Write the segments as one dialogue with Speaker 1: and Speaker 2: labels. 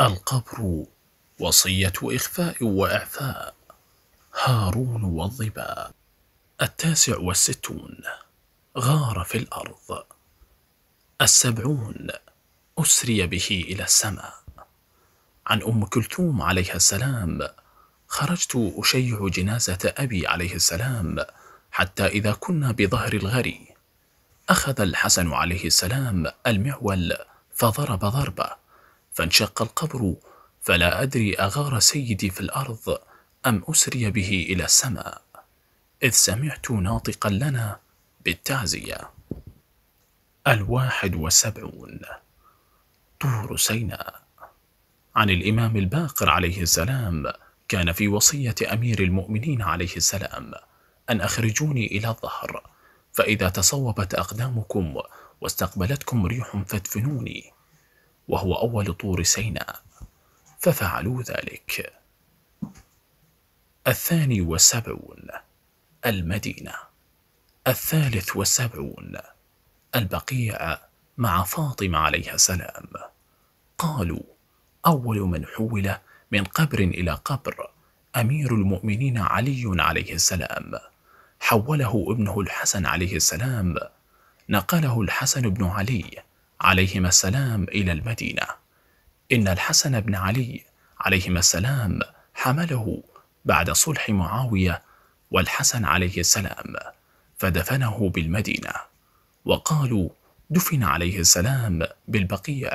Speaker 1: القبر وصية إخفاء وإعفاء هارون والظباء التاسع والستون غار في الأرض السبعون أسري به إلى السماء عن أم كلثوم عليها السلام خرجت أشيع جنازة أبي عليه السلام حتى إذا كنا بظهر الغري أخذ الحسن عليه السلام المعول فضرب ضربة فانشق القبر فلا أدري أغار سيدي في الأرض أم أسري به إلى السماء إذ سمعت ناطقا لنا بالتعزية الواحد وسبعون طور سيناء عن الإمام الباقر عليه السلام كان في وصية أمير المؤمنين عليه السلام أن أخرجوني إلى الظهر فإذا تصوبت أقدامكم واستقبلتكم ريح فادفنوني وهو أول طور سيناء ففعلوا ذلك الثاني والسبعون المدينة الثالث والسبعون البقيع مع فاطمة عليها السلام قالوا أول من حول من قبر إلى قبر أمير المؤمنين علي عليه السلام حوله ابنه الحسن عليه السلام نقله الحسن بن علي عليهما السلام إلى المدينة إن الحسن بن علي عليهما السلام حمله بعد صلح معاوية والحسن عليه السلام فدفنه بالمدينة وقالوا دفن عليه السلام بالبقيع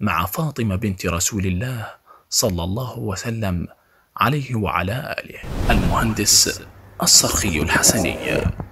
Speaker 1: مع فاطمة بنت رسول الله صلى الله وسلم عليه وعلى آله المهندس الصرخي الحسني